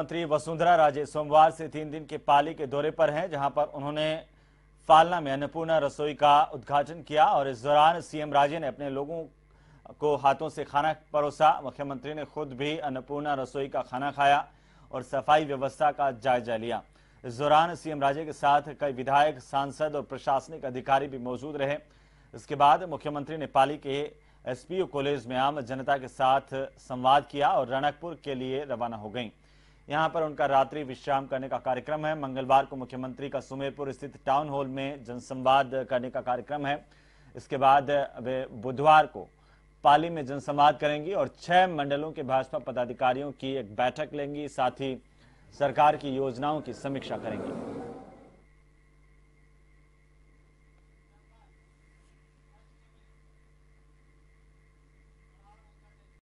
मंत्री वसुंधरा राजे सोमवार से तीन दिन के पाली के दौरे पर हैं जहां पर उन्होंने फालना में अन्नपूर्णा रसोई का उद्घाटन किया और इस दौरान सीएम राजे ने अपने लोगों को हाथों से खाना परोसा मुख्यमंत्री ने खुद भी अन्नपूर्णा रसोई का खाना खाया और सफाई व्यवस्था का जायजा लिया इस दौरान सीएम राजे के साथ कई विधायक सांसद और प्रशासनिक अधिकारी भी मौजूद रहे इसके बाद मुख्यमंत्री ने पाली के एसपीओ कॉलेज में आम जनता के साथ संवाद किया और रणकपुर के लिए रवाना हो गई यहां पर उनका रात्रि विश्राम करने का कार्यक्रम है मंगलवार को मुख्यमंत्री का सुमेरपुर स्थित टाउन हॉल में जनसंवाद करने का कार्यक्रम है इसके बाद वे बुधवार को पाली में जनसंवाद करेंगी और छह मंडलों के भाजपा पदाधिकारियों की एक बैठक लेंगी साथ ही सरकार की योजनाओं की समीक्षा करेंगी